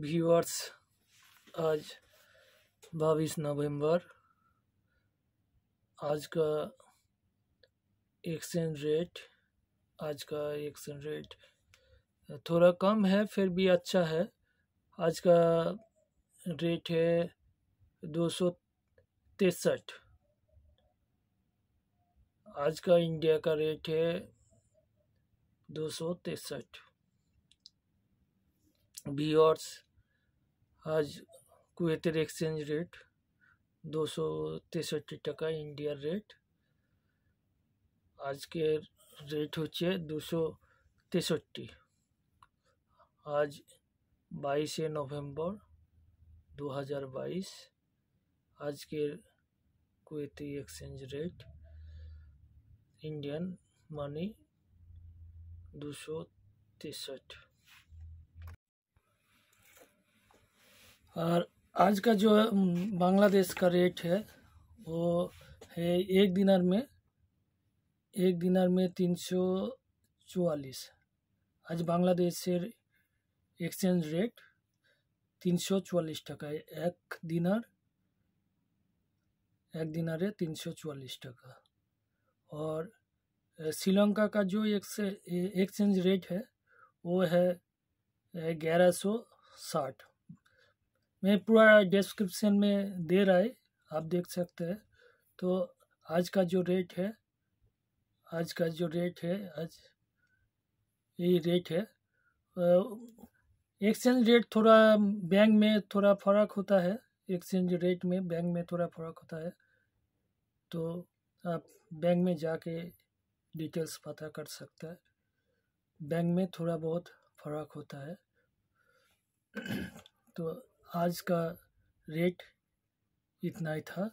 viewers आज बाईस नवंबर आज का एक्सचेंज रेट आज का एक्सचेंज रेट थोड़ा कम है फिर भी अच्छा है आज का रेट है दो सौ तिरसठ आज का इंडिया का रेट है दो सौ तिरसठ व्यूअर्स आज कुएती एक्सचेंज रेट 263 का इंडियन रेट आज के रेट হচ্ছে 263 আজ 22 নভেম্বর 2022 আজকের Kuwaiti exchange rate Indian money 263 और आज का जो बांग्लादेश का रेट है वो है एक दिनार में एक दिनार में तीन सौ चौवालीस आज बांग्लादेश एक्सचेंज रेट तीन सौ चौवालीस है एक दिनार एक दिनारे तीन सौ चौवालीस टका और श्रीलंका का जो एक्सचेंज रेट है वो है ग्यारह सौ साठ मैं पूरा डिस्क्रिप्शन में दे रहा है आप देख सकते हैं तो आज का जो रेट है आज का जो रेट है आज यही रेट है एक्सचेंज रेट थोड़ा बैंक में थोड़ा फ़र्क होता है एक्सचेंज रेट में बैंक में थोड़ा फ़र्क होता है तो आप बैंक में जाके डिटेल्स पता कर सकते हैं बैंक में थोड़ा बहुत फ़र्क होता है तो आज का रेट इतना ही था